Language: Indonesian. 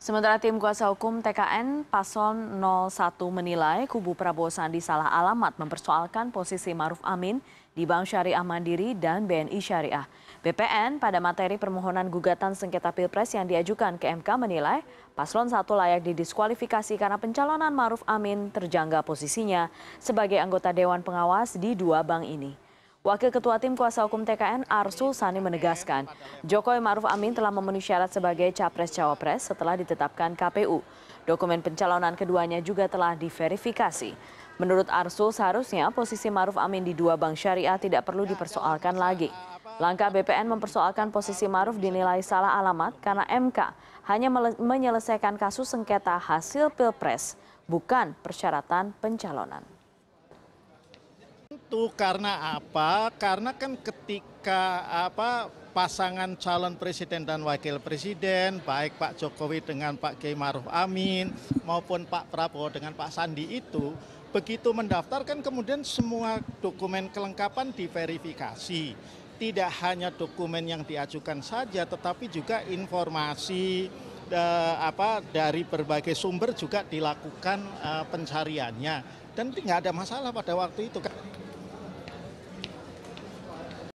Sementara tim kuasa hukum TKN Paslon 01 menilai kubu Prabowo Sandi salah alamat mempersoalkan posisi Maruf Amin di Bank Syariah Mandiri dan BNI Syariah. BPN pada materi permohonan gugatan sengketa Pilpres yang diajukan ke MK menilai Paslon 1 layak didiskualifikasi karena pencalonan Maruf Amin terjangga posisinya sebagai anggota Dewan Pengawas di dua bank ini. Wakil Ketua Tim Kuasa Hukum TKN Arsul Sani menegaskan, Jokowi Maruf Amin telah memenuhi syarat sebagai capres-cawapres setelah ditetapkan KPU. Dokumen pencalonan keduanya juga telah diverifikasi. Menurut Arsul, seharusnya posisi Maruf Amin di dua bank syariah tidak perlu dipersoalkan lagi. Langkah BPN mempersoalkan posisi Maruf dinilai salah alamat karena MK hanya menyelesaikan kasus sengketa hasil pilpres, bukan persyaratan pencalonan itu karena apa? Karena kan ketika apa pasangan calon presiden dan wakil presiden, baik Pak Jokowi dengan Pak Kiai Maruf Amin maupun Pak Prabowo dengan Pak Sandi itu begitu mendaftar kan kemudian semua dokumen kelengkapan diverifikasi. Tidak hanya dokumen yang diajukan saja tetapi juga informasi de, apa dari berbagai sumber juga dilakukan uh, pencariannya dan tidak ada masalah pada waktu itu.